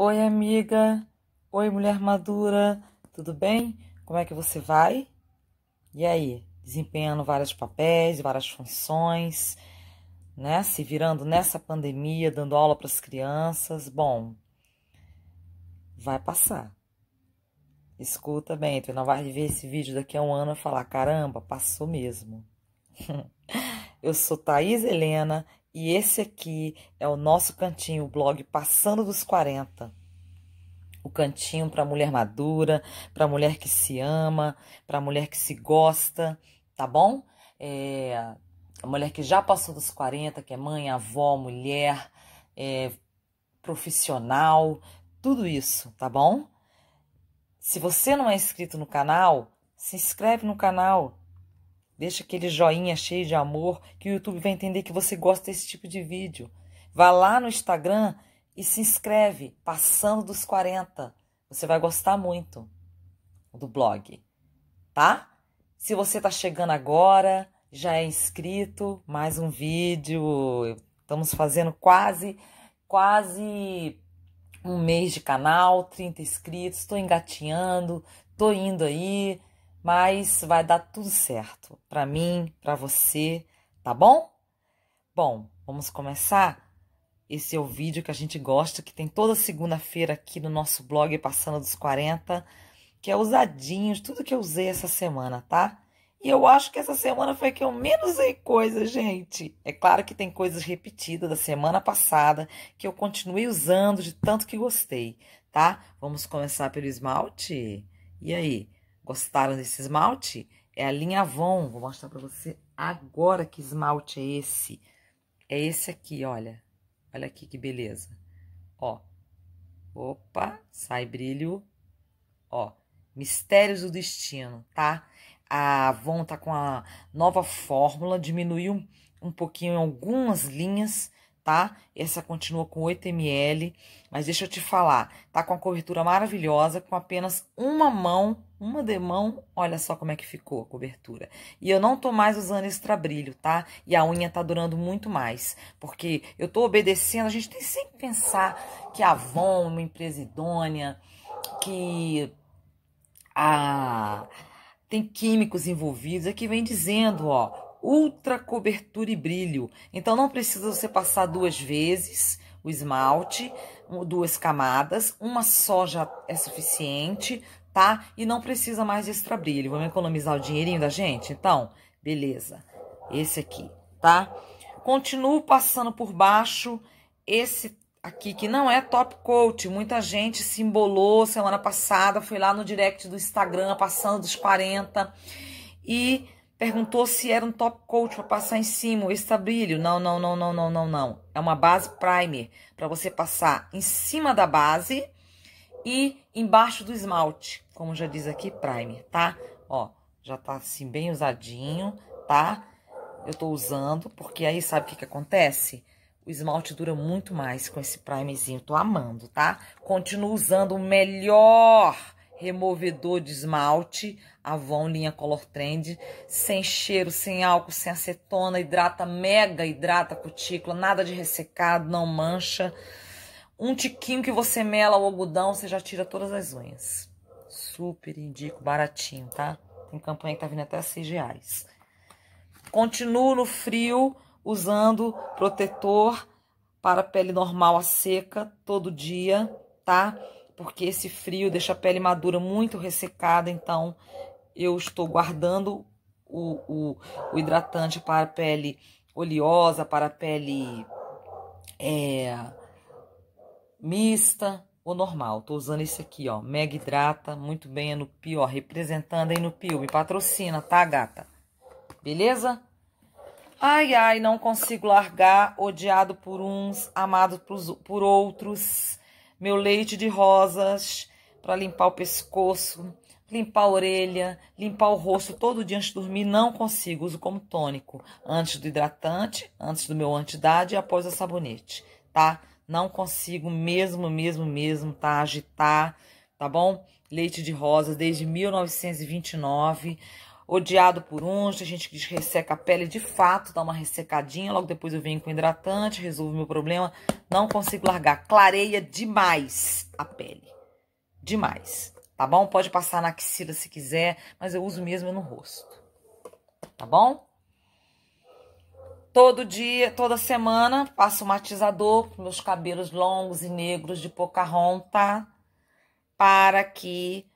Oi, amiga. Oi, mulher madura. Tudo bem? Como é que você vai? E aí? Desempenhando vários papéis, várias funções, né? Se virando nessa pandemia, dando aula para as crianças. Bom, vai passar. Escuta bem, tu não vai ver esse vídeo daqui a um ano e falar: caramba, passou mesmo. Eu sou Thaís Helena e esse aqui é o nosso cantinho, o blog Passando dos 40. O cantinho para mulher madura, para mulher que se ama, para mulher que se gosta, tá bom? É, a mulher que já passou dos 40, que é mãe, avó, mulher, é, profissional, tudo isso, tá bom? Se você não é inscrito no canal, se inscreve no canal, Deixa aquele joinha cheio de amor que o YouTube vai entender que você gosta desse tipo de vídeo. Vá lá no Instagram e se inscreve, passando dos 40. Você vai gostar muito do blog, tá? Se você tá chegando agora, já é inscrito, mais um vídeo. Estamos fazendo quase, quase um mês de canal, 30 inscritos. Estou engatinhando, estou indo aí mas vai dar tudo certo para mim, para você, tá bom? Bom, vamos começar. Esse é o vídeo que a gente gosta, que tem toda segunda-feira aqui no nosso blog Passando dos 40, que é usadinhos, tudo que eu usei essa semana, tá? E eu acho que essa semana foi que eu menos usei coisas, gente. É claro que tem coisas repetidas da semana passada que eu continuei usando de tanto que gostei, tá? Vamos começar pelo esmalte. E aí? Gostaram desse esmalte? É a linha Avon. Vou mostrar pra você agora que esmalte é esse. É esse aqui, olha. Olha aqui que beleza. Ó. Opa, sai brilho. Ó. Mistérios do Destino, tá? A Avon tá com a nova fórmula, diminuiu um pouquinho em algumas linhas, tá? Essa continua com 8 ml, mas deixa eu te falar, tá com a cobertura maravilhosa, com apenas uma mão uma demão, olha só como é que ficou a cobertura. E eu não tô mais usando brilho, tá? E a unha tá durando muito mais. Porque eu tô obedecendo, a gente tem sempre que pensar que a Avon, uma empresa idônea, que a... tem químicos envolvidos. Aqui é vem dizendo, ó, ultra cobertura e brilho. Então não precisa você passar duas vezes o esmalte, duas camadas, uma só já é suficiente tá? E não precisa mais de extra brilho. Vamos economizar o dinheirinho da gente? Então, beleza. Esse aqui, tá? Continuo passando por baixo esse aqui, que não é top coat. Muita gente se embolou semana passada, foi lá no direct do Instagram, passando dos 40, e perguntou se era um top coat para passar em cima, o extra brilho. Não, não, não, não, não, não, não. É uma base primer para você passar em cima da base e embaixo do esmalte, como já diz aqui, primer, tá? Ó, já tá assim bem usadinho, tá? Eu tô usando, porque aí sabe o que que acontece? O esmalte dura muito mais com esse primezinho, tô amando, tá? Continuo usando o melhor removedor de esmalte Avon linha Color Trend, sem cheiro, sem álcool, sem acetona, hidrata, mega hidrata a cutícula, nada de ressecado, não mancha um tiquinho que você mela o algodão, você já tira todas as unhas. Super indico, baratinho, tá? Tem campanha que tá vindo até 6 reais. Continuo no frio usando protetor para pele normal a seca todo dia, tá? Porque esse frio deixa a pele madura muito ressecada, então eu estou guardando o, o, o hidratante para pele oleosa, para pele... É, mista ou normal. Tô usando esse aqui, ó. Mega hidrata, muito bem, é no Pio, ó. Representando aí no Pio. Me patrocina, tá, gata? Beleza? Ai, ai, não consigo largar. Odiado por uns, amado por outros. Meu leite de rosas para limpar o pescoço, limpar a orelha, limpar o rosto todo dia antes de dormir. Não consigo. Uso como tônico. Antes do hidratante, antes do meu antidade e após o sabonete, tá? Não consigo mesmo, mesmo, mesmo, tá? Agitar, tá bom? Leite de rosas desde 1929. Odiado por uns, a gente que resseca a pele, de fato, dá uma ressecadinha. Logo depois eu venho com hidratante, resolvo meu problema. Não consigo largar. Clareia demais a pele. Demais. Tá bom? Pode passar na axila se quiser, mas eu uso mesmo no rosto. Tá bom? Todo dia, toda semana, passo um matizador para meus cabelos longos e negros de ronta, tá? para que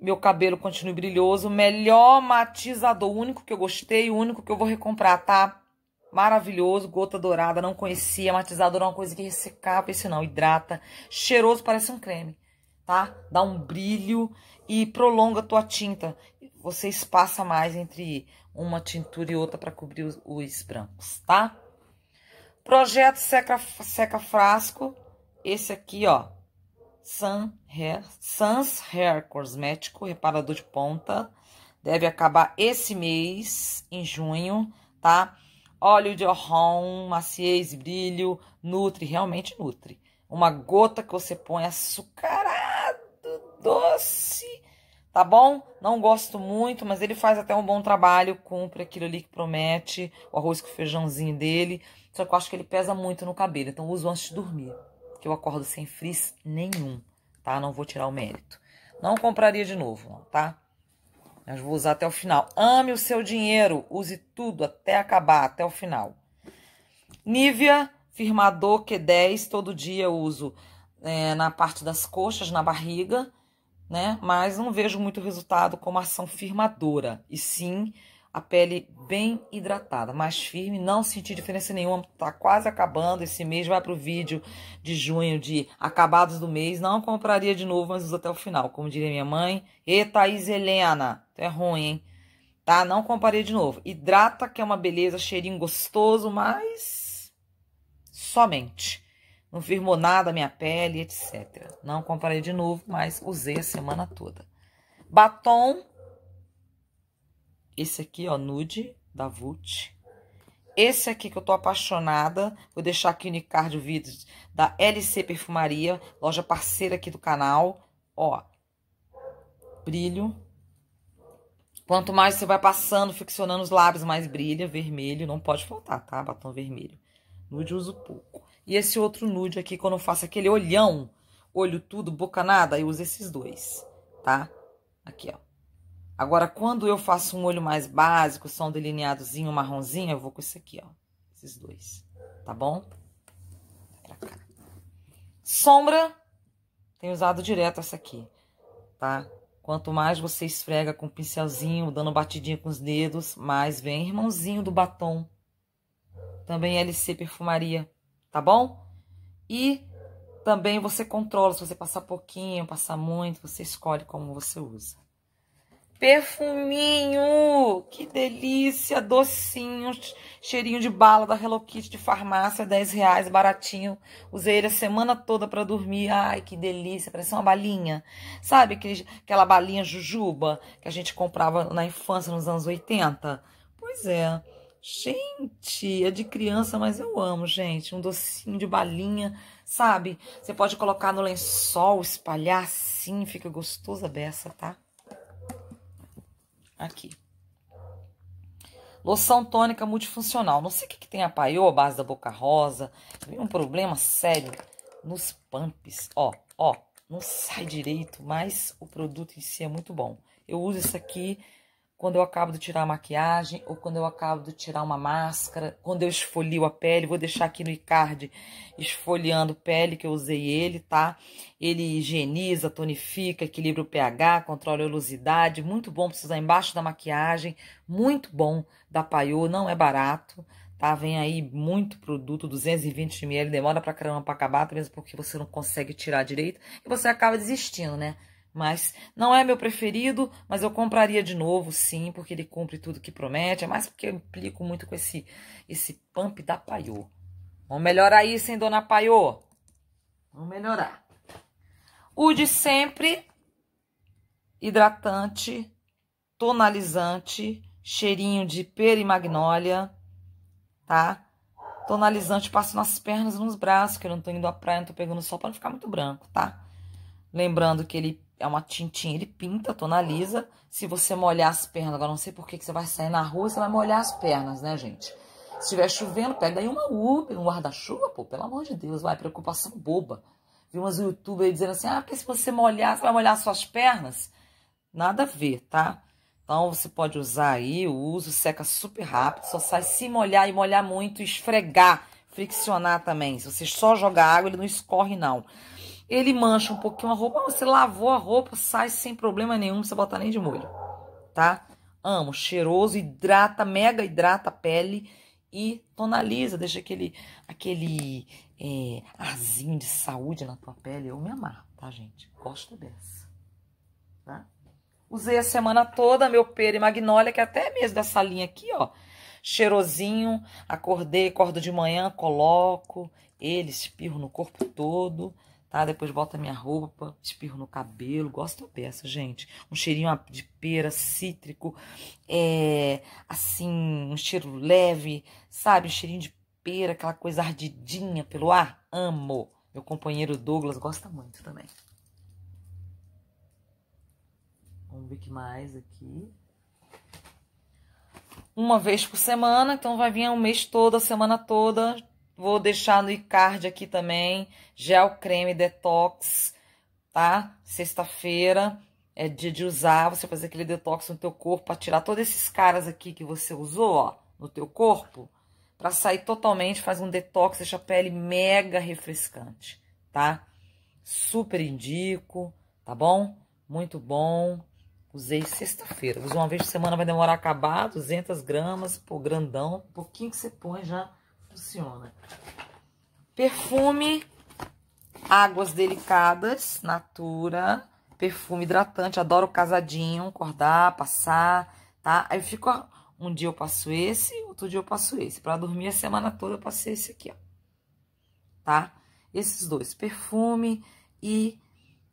meu cabelo continue brilhoso. Melhor matizador, único que eu gostei, o único que eu vou recomprar, tá? Maravilhoso, gota dourada, não conhecia. Matizador é uma coisa que ressecava, esse não, hidrata. Cheiroso, parece um creme, tá? Dá um brilho e prolonga a tua tinta. Você espaça mais entre uma tintura e outra para cobrir os, os, brancos, tá? Projeto seca, seca frasco, esse aqui, ó, Sun Hair, Sans Hair Cosmético, reparador de ponta, deve acabar esse mês, em junho, tá? Óleo de orron, maciez, brilho, nutre, realmente nutre. Uma gota que você põe açucarado, doce, tá bom? Não gosto muito, mas ele faz até um bom trabalho, cumpre aquilo ali que promete, o arroz com o feijãozinho dele. Só que eu acho que ele pesa muito no cabelo, então uso antes de dormir, que eu acordo sem frizz nenhum, tá? Não vou tirar o mérito. Não compraria de novo, tá? Mas vou usar até o final. Ame o seu dinheiro, use tudo até acabar, até o final. Nivea firmador Q10, todo dia eu uso é, na parte das coxas, na barriga né? Mas não vejo muito resultado como ação firmadora, e sim a pele bem hidratada, mais firme, não senti diferença nenhuma, tá quase acabando, esse mês vai pro vídeo de junho de acabados do mês, não compraria de novo, mas uso até o final, como diria minha mãe, e Thaís Helena, é ruim, hein? Tá, não compraria de novo, hidrata que é uma beleza, cheirinho gostoso, mas somente não firmou nada a minha pele, etc. Não comprei de novo, mas usei a semana toda. Batom, esse aqui, ó, nude, da Vult. Esse aqui que eu tô apaixonada, vou deixar aqui no card o vídeo da LC Perfumaria, loja parceira aqui do canal. Ó, brilho. Quanto mais você vai passando, ficcionando os lábios, mais brilha. Vermelho, não pode faltar, tá? Batom vermelho. Nude uso pouco e esse outro nude aqui, quando eu faço aquele olhão, olho tudo, boca nada, eu uso esses dois, tá? Aqui, ó. Agora, quando eu faço um olho mais básico, só um delineadozinho, marronzinho, eu vou com esse aqui, ó. Esses dois, tá bom? Pra cá. Sombra, tenho usado direto essa aqui, tá? Quanto mais você esfrega com o pincelzinho, dando batidinha com os dedos, mais vem irmãozinho do batom. Também LC Perfumaria tá bom? E também você controla se você passar pouquinho, passar muito, você escolhe como você usa. Perfuminho! Que delícia! Docinho, cheirinho de bala da Hello Kitty de farmácia, 10 reais, baratinho. Usei ele a semana toda para dormir. Ai, que delícia! Parece uma balinha. Sabe aquele, aquela balinha jujuba que a gente comprava na infância, nos anos 80? Pois é. Gente, é de criança, mas eu amo, gente. Um docinho de balinha, sabe? Você pode colocar no lençol, espalhar assim, fica gostosa a beça, tá? Aqui. Loção tônica multifuncional. Não sei o que, que tem a paiô, base da boca rosa. Tem um problema sério nos pumps. Ó, ó, não sai direito, mas o produto em si é muito bom. Eu uso isso aqui quando eu acabo de tirar a maquiagem ou quando eu acabo de tirar uma máscara, quando eu esfolio a pele, vou deixar aqui no iCard esfoliando pele que eu usei ele, tá? Ele higieniza, tonifica, equilibra o pH, controla a oleosidade, muito bom precisar embaixo da maquiagem, muito bom da Paiô, não é barato. Tá, vem aí muito produto, 220 ml, demora pra caramba pra acabar, mesmo é porque você não consegue tirar direito e você acaba desistindo, né? Mas não é meu preferido, mas eu compraria de novo, sim, porque ele cumpre tudo que promete. É mais porque eu implico muito com esse, esse pump da Paiô. Vamos melhorar isso, hein, dona Paiô? Vamos melhorar. O de sempre, hidratante, tonalizante, cheirinho de pera e magnólia, tá? Tonalizante, passo nas pernas e nos braços, que eu não tô indo à praia, não tô pegando sol pra não ficar muito branco, tá? Lembrando que ele é uma tintinha, ele pinta, tonaliza. Se você molhar as pernas, agora não sei por que, que você vai sair na rua, você vai molhar as pernas, né, gente? Se estiver chovendo, pega aí uma Uber, um guarda-chuva, pô, pelo amor de Deus, vai, preocupação boba. Vi umas youtubers dizendo assim, ah, porque se você molhar, você vai molhar suas pernas. Nada a ver, tá? Então, você pode usar aí, o uso seca super rápido, só sai se molhar e molhar muito, esfregar, friccionar também. Se você só jogar água, ele não escorre, não ele mancha um pouquinho a roupa. Você lavou a roupa, sai sem problema nenhum, não precisa botar nem de molho, tá? Amo, cheiroso, hidrata, mega hidrata a pele e tonaliza, deixa aquele, aquele é, arzinho de saúde na tua pele. Eu me amarro, tá, gente? Gosto dessa, tá? Usei a semana toda meu pera e magnólia, que é até mesmo dessa linha aqui, ó. Cheirosinho, acordei, acordo de manhã, coloco ele, espirro no corpo todo tá? Depois bota minha roupa, espirro no cabelo, gosto da peça, gente. Um cheirinho de pera, cítrico, é, assim, um cheiro leve, sabe? Um cheirinho de pera, aquela coisa ardidinha pelo ar, amo. Meu companheiro Douglas gosta muito também. Vamos ver o que mais aqui. Uma vez por semana, então vai vir um mês todo, a semana toda, Vou deixar no iCard aqui também, gel creme detox, tá? Sexta-feira é dia de usar, você fazer aquele detox no teu corpo, para tirar todos esses caras aqui que você usou, ó, no teu corpo, para sair totalmente, faz um detox, deixa a pele mega refrescante, tá? Super indico, tá bom? Muito bom. Usei sexta-feira. Usa uma vez por semana, vai demorar a acabar, 200 gramas, pô, grandão, um pouquinho que você põe já funciona. Perfume, águas delicadas, Natura. Perfume hidratante, adoro casadinho, acordar, passar, tá? Aí eu fico, ó, um dia eu passo esse, outro dia eu passo esse. Pra dormir a semana toda eu passei esse aqui, ó. Tá? Esses dois, perfume e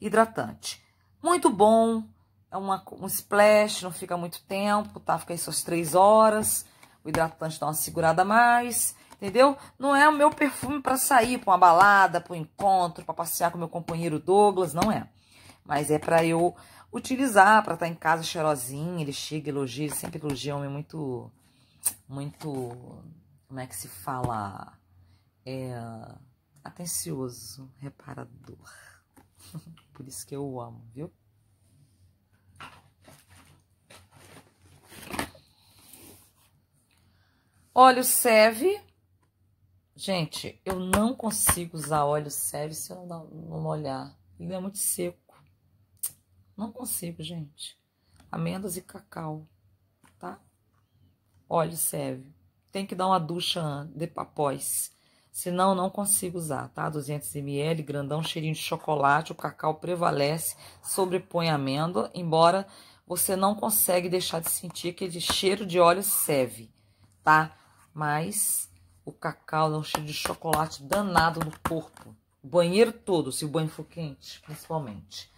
hidratante. Muito bom, é uma, um splash, não fica muito tempo, tá? Fica aí suas três horas. O hidratante dá uma segurada a mais entendeu? Não é o meu perfume para sair para uma balada, para um encontro, para passear com meu companheiro Douglas, não é. Mas é para eu utilizar, para estar tá em casa cheirosinha, ele chega, elogia, ele sempre elogia é homem muito, muito, como é que se fala, é, atencioso, reparador. Por isso que eu o amo, viu? o Seve, Gente, eu não consigo usar óleo sério se eu não, molhar. Ele é muito seco. Não consigo, gente. Amêndoas e cacau, tá? Óleo sério. Tem que dar uma ducha de, após. Senão, não consigo usar, tá? 200 ml, grandão, cheirinho de chocolate. O cacau prevalece, sobrepõe a amêndoa. Embora você não consegue deixar de sentir aquele cheiro de óleo serve, tá? Mas o cacau dá um cheiro de chocolate danado no corpo. O banheiro todo, se o banho for quente, principalmente.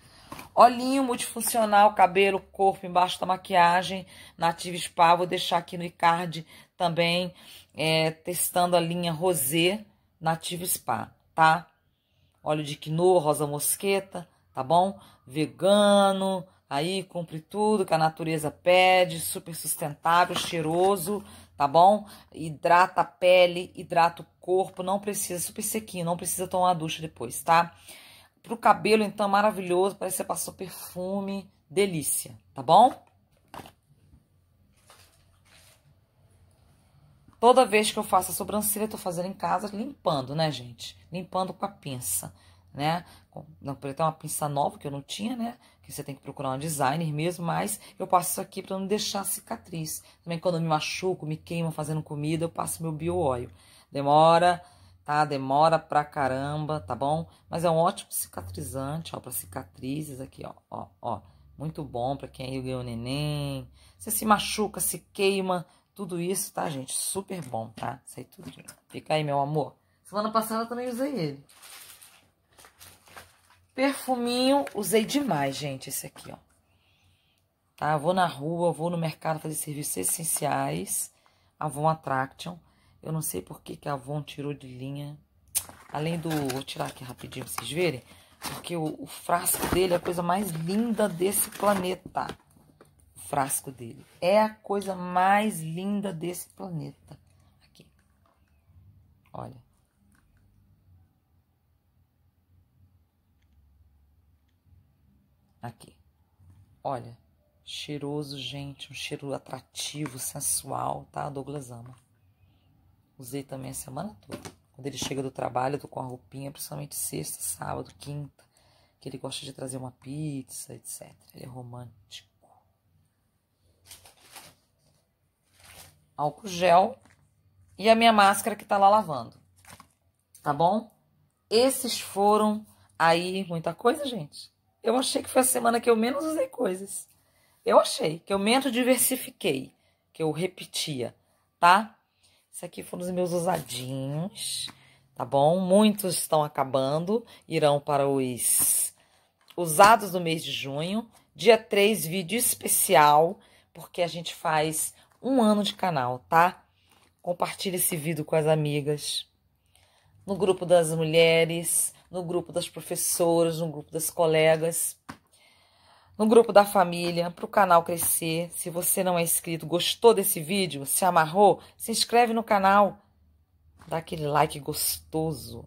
Olhinho multifuncional, cabelo, corpo, embaixo da tá maquiagem. Native Spa, vou deixar aqui no iCard também, é, testando a linha Rosé Native Spa, tá? Óleo de quinoa, rosa mosqueta, tá bom? Vegano, aí cumpre tudo que a natureza pede, super sustentável, cheiroso, tá bom? Hidrata a pele, hidrata o corpo, não precisa, super sequinho, não precisa tomar ducha depois, tá? Pro cabelo, então, maravilhoso, parece que você passou perfume, delícia, tá bom? Toda vez que eu faço a sobrancelha, eu tô fazendo em casa, limpando, né, gente? Limpando com a pinça, né? Não, por ter uma pinça nova que eu não tinha, né? que você tem que procurar um designer mesmo, mas eu passo isso aqui para não deixar cicatriz. Também quando eu me machuco, me queimo fazendo comida, eu passo meu bio óleo. Demora, tá? Demora pra caramba, tá bom? Mas é um ótimo cicatrizante, ó, para cicatrizes aqui, ó, ó, ó. Muito bom para quem aí é ganhou neném. Você se machuca, se queima, tudo isso, tá, gente? Super bom, tá? Sai tudo. Fica aí, meu amor. Semana passada eu também usei ele. Perfuminho, usei demais, gente, esse aqui, ó. Tá? Vou na rua, vou no mercado fazer serviços essenciais. Avon Attraction. Eu não sei por que, que a Avon tirou de linha. Além do... Vou tirar aqui rapidinho pra vocês verem. Porque o, o frasco dele é a coisa mais linda desse planeta. O frasco dele. É a coisa mais linda desse planeta. Aqui. Olha. Aqui. Olha, cheiroso, gente, um cheiro atrativo, sensual, tá? A Douglas ama. Usei também a semana toda. Quando ele chega do trabalho, eu tô com a roupinha, principalmente sexta, sábado, quinta, que ele gosta de trazer uma pizza, etc. Ele é romântico. Álcool gel e a minha máscara que tá lá lavando. Tá bom? Esses foram aí muita coisa, gente eu achei que foi a semana que eu menos usei coisas. Eu achei que eu menos diversifiquei, que eu repetia, tá? Isso aqui foram os meus usadinhos, tá bom? Muitos estão acabando, irão para os usados do mês de junho. Dia 3, vídeo especial, porque a gente faz um ano de canal, tá? Compartilhe esse vídeo com as amigas, no grupo das mulheres, no grupo das professoras, no grupo das colegas, no grupo da família, para o canal crescer. Se você não é inscrito, gostou desse vídeo, se amarrou, se inscreve no canal, dá aquele like gostoso.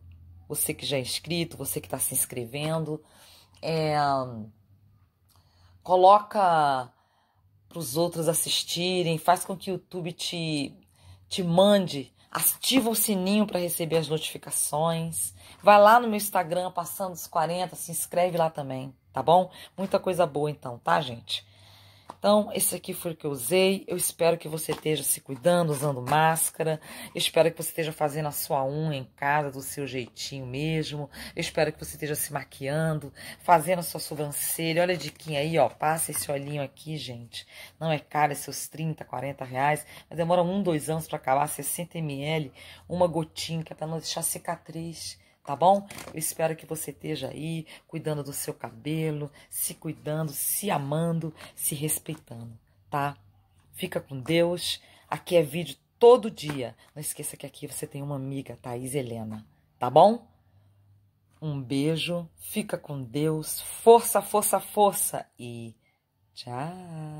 Você que já é inscrito, você que está se inscrevendo, é... coloca para os outros assistirem, faz com que o YouTube te, te mande ativa o sininho para receber as notificações. Vai lá no meu Instagram, passando os 40, se inscreve lá também, tá bom? Muita coisa boa então, tá, gente? Então, esse aqui foi o que eu usei. Eu espero que você esteja se cuidando, usando máscara. Eu espero que você esteja fazendo a sua unha em casa, do seu jeitinho mesmo. Eu espero que você esteja se maquiando, fazendo a sua sobrancelha. Olha a diquinha aí, ó. Passa esse olhinho aqui, gente. Não é caro, é seus 30, 40 reais. Mas demora um, dois anos para acabar. 60 ml, uma gotinha, que é pra não deixar cicatriz tá bom? Eu espero que você esteja aí cuidando do seu cabelo, se cuidando, se amando, se respeitando, tá? Fica com Deus. Aqui é vídeo todo dia. Não esqueça que aqui você tem uma amiga, Thaís Helena, tá bom? Um beijo, fica com Deus, força, força, força e tchau!